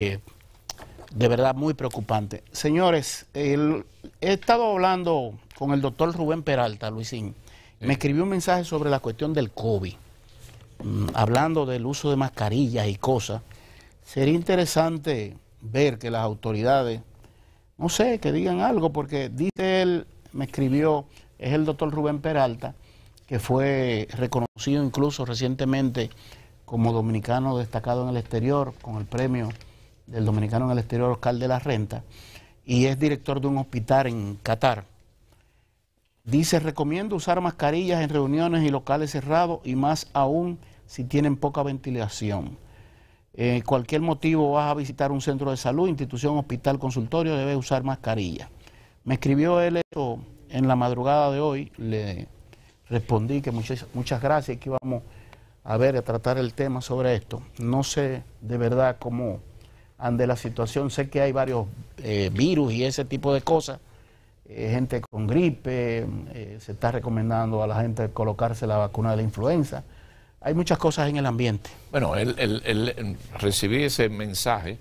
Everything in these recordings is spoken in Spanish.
de verdad muy preocupante. Señores, he estado hablando con el doctor Rubén Peralta, Luisín. Me escribió un mensaje sobre la cuestión del COVID, mm, hablando del uso de mascarillas y cosas. Sería interesante ver que las autoridades, no sé, que digan algo, porque dice él, me escribió, es el doctor Rubén Peralta, que fue reconocido incluso recientemente como dominicano destacado en el exterior con el premio del dominicano en el exterior, local de la Renta, y es director de un hospital en Qatar. Dice, recomiendo usar mascarillas en reuniones y locales cerrados y más aún si tienen poca ventilación. Eh, cualquier motivo vas a visitar un centro de salud, institución, hospital, consultorio, debes usar mascarilla. Me escribió él esto en la madrugada de hoy, le respondí que muchas, muchas gracias y que íbamos a ver, a tratar el tema sobre esto. No sé de verdad cómo ante la situación. Sé que hay varios eh, virus y ese tipo de cosas. Eh, gente con gripe, eh, se está recomendando a la gente colocarse la vacuna de la influenza. Hay muchas cosas en el ambiente. Bueno, él, él, recibí ese mensaje,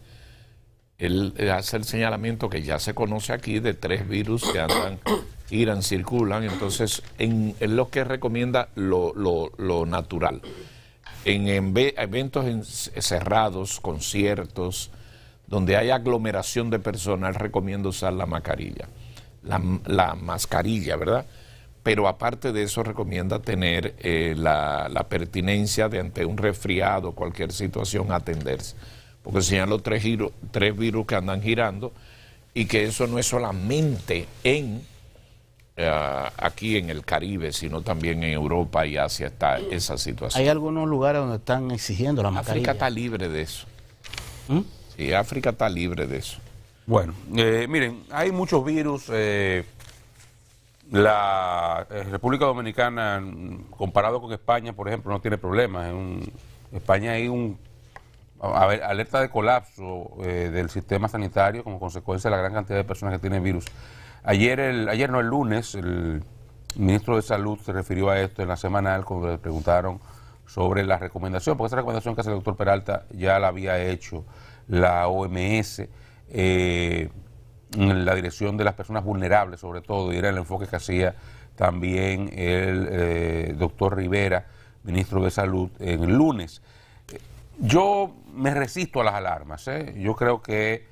él hace el señalamiento que ya se conoce aquí de tres virus que andan, Irán, circulan, entonces en, lo que recomienda lo, lo, lo natural en eventos cerrados, conciertos, donde hay aglomeración de personal, recomiendo usar la mascarilla. La, mascarilla, ¿verdad? Pero aparte de eso, recomienda tener eh, la, pertinencia de ante un resfriado, cualquier situación, atenderse. Porque señalan los tres, tres virus que andan girando y que eso no es solamente en eh, aquí en el Caribe, sino también en Europa y Asia está esa situación. Hay algunos lugares donde están exigiendo la mascarilla. África está libre de eso. ¿Mm? Y África está libre de eso. Bueno, eh, miren, hay muchos virus. Eh, la eh, República Dominicana, comparado con España, por ejemplo, no tiene problemas. En España hay un alerta de colapso del sistema sanitario como consecuencia de la gran cantidad de personas que tienen virus. Ayer, el, ayer no, el lunes, el ministro de Salud se refirió a esto en la semanal cuando le preguntaron sobre la recomendación, porque esa recomendación que hace el doctor Peralta ya la había hecho la OMS, eh, la dirección de las personas vulnerables sobre todo, y era el enfoque que hacía también el eh, doctor Rivera, ministro de Salud, en el lunes. Yo me resisto a las alarmas, ¿eh? yo creo que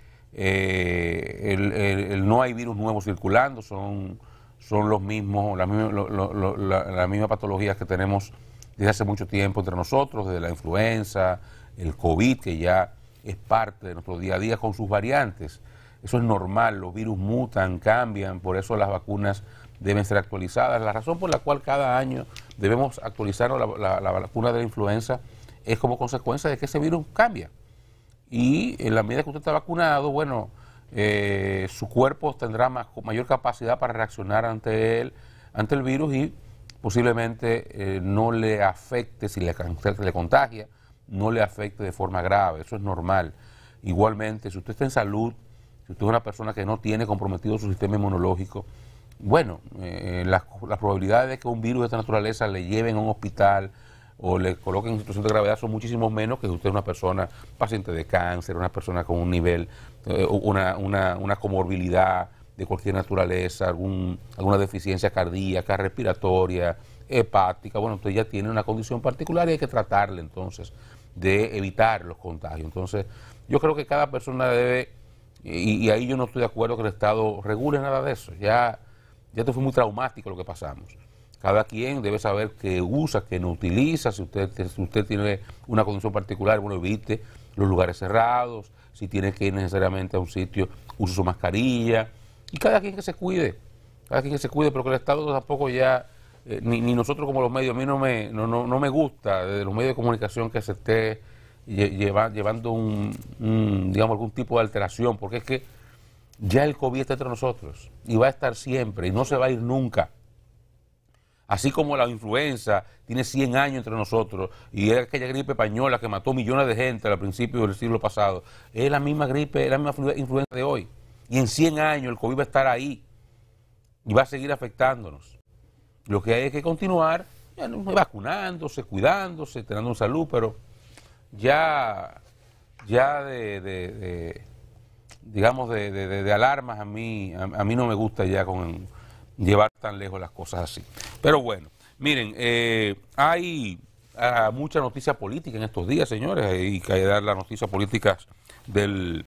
no hay virus nuevos circulando, son, son los mismos, las mismas patologías que tenemos desde hace mucho tiempo entre nosotros, desde la influenza, el COVID, que ya es parte de nuestro día a día con sus variantes. Eso es normal, los virus mutan, cambian, por eso las vacunas deben ser actualizadas. La razón por la cual cada año debemos actualizar la, vacuna de la influenza es como consecuencia de que ese virus cambia. Y en la medida que usted está vacunado, bueno, eh, su cuerpo tendrá mayor capacidad para reaccionar ante él, ante el virus y posiblemente eh, no le afecte si le contagia no le afecte de forma grave, eso es normal. Igualmente, si usted está en salud, si usted es una persona que no tiene comprometido su sistema inmunológico, bueno, eh, las, probabilidades de que un virus de esta naturaleza le lleve a un hospital o le coloquen en situación de gravedad son muchísimo menos que si usted es una persona paciente de cáncer, una persona con un nivel, eh, una, comorbilidad de cualquier naturaleza, alguna deficiencia cardíaca, respiratoria, hepática, bueno, usted ya tiene una condición particular y hay que tratarle entonces de evitar los contagios. Entonces, yo creo que cada persona debe, y, ahí yo no estoy de acuerdo que el Estado regule nada de eso, ya, ya esto fue muy traumático lo que pasamos. Cada quien debe saber qué usa, qué no utiliza, si usted, usted tiene una condición particular, bueno, evite los lugares cerrados, si tiene que ir necesariamente a un sitio, use su mascarilla, y cada quien que se cuide, cada quien que se cuide, pero que el Estado tampoco ya eh, ni, nosotros como los medios, a mí no me, no, me gusta de los medios de comunicación que se esté llevando un, digamos, algún tipo de alteración, porque es que ya el COVID está entre nosotros y va a estar siempre y no se va a ir nunca. Así como la influenza tiene 100 años entre nosotros y es aquella gripe española que mató millones de gente al principio del siglo pasado, es la misma gripe, es la misma influenza de hoy. Y en 100 años el COVID va a estar ahí y va a seguir afectándonos. Lo que hay es que continuar vacunándose, cuidándose, teniendo salud, pero ya, ya de, digamos, de, alarmas a mí, a, mí no me gusta ya con llevar tan lejos las cosas así. Pero bueno, miren, eh, hay ah, mucha noticia política en estos días, señores, eh, hay que dar las noticias políticas del